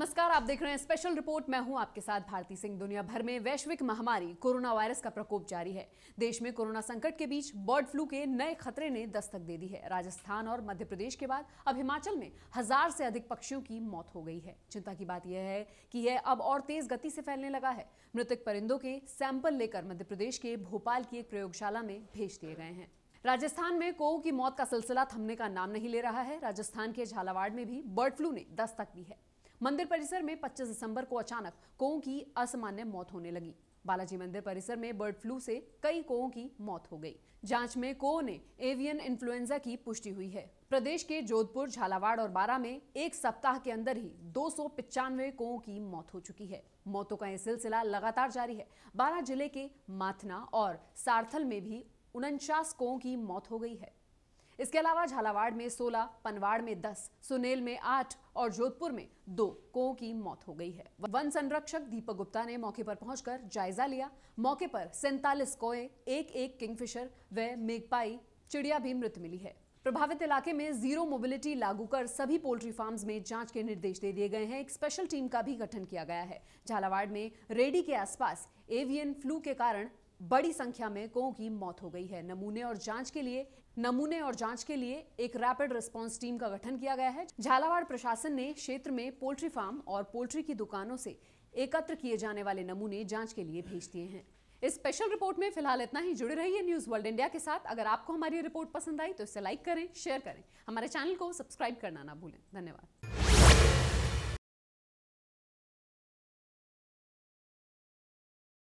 नमस्कार आप देख रहे हैं स्पेशल रिपोर्ट मैं हूं आपके साथ भारती सिंह दुनिया भर में वैश्विक महामारी कोरोना वायरस का प्रकोप जारी है देश में कोरोना संकट के बीच बर्ड फ्लू के नए खतरे ने दस्तक दे दी है राजस्थान और मध्य प्रदेश के बाद अब हिमाचल में हजार से अधिक पक्षियों की मौत हो गई है चिंता की बात यह है कि यह अब और तेज गति से फैलने लगा है मृतक परिंदों के सैंपल लेकर मध्य प्रदेश के भोपाल की एक प्रयोगशाला में भेज दिए गए हैं राजस्थान में कोऊ की मौत का सिलसिला थमने का नाम नहीं ले रहा है राजस्थान के झालावाड़ में भी बर्ड फ्लू ने दस्तक दी है मंदिर परिसर में 25 दिसंबर को अचानक कोओं की असामान्य मौत होने लगी बालाजी मंदिर परिसर में बर्ड फ्लू से कई कोओं की मौत हो गई जांच में कोओं ने एवियन इन्फ्लुएंजा की पुष्टि हुई है प्रदेश के जोधपुर झालावाड़ और बारा में एक सप्ताह के अंदर ही दो सौ कोओं की मौत हो चुकी है मौतों का यह सिलसिला लगातार जारी है बारा जिले के माथना और सारथल में भी उनचास कोओं की मौत हो गई है इसके अलावा झालावाड़ में 16, पनवाड़ में 10, सुनेल में 8 और जोधपुर में दो को की मौत हो गई है वन संरक्षक दीपक गुप्ता ने मौके पर पहुंचकर जायजा लिया मौके पर सैतालीस कोए एक एक किंगफिशर व मेघपाई चिड़िया भी मृत मिली है प्रभावित इलाके में जीरो मोबिलिटी लागू कर सभी पोल्ट्री फार्म्स में जांच के निर्देश दे दिए गए हैं एक स्पेशल टीम का भी गठन किया गया है झालावाड़ में रेडी के आसपास एवियन फ्लू के कारण बड़ी संख्या में कों की मौत हो गई है नमूने और जांच के लिए नमूने और जांच के लिए एक रैपिड रिस्पांस टीम का गठन किया गया है झालावाड़ प्रशासन ने क्षेत्र में पोल्ट्री फार्म और पोल्ट्री की दुकानों से एकत्र किए जाने वाले नमूने जांच के लिए भेज दिए हैं इस स्पेशल रिपोर्ट में फिलहाल इतना ही जुड़े रहिए न्यूज वर्ल्ड इंडिया के साथ अगर आपको हमारी रिपोर्ट पसंद आई तो इसे लाइक करें शेयर करें हमारे चैनल को सब्सक्राइब करना ना भूलें धन्यवाद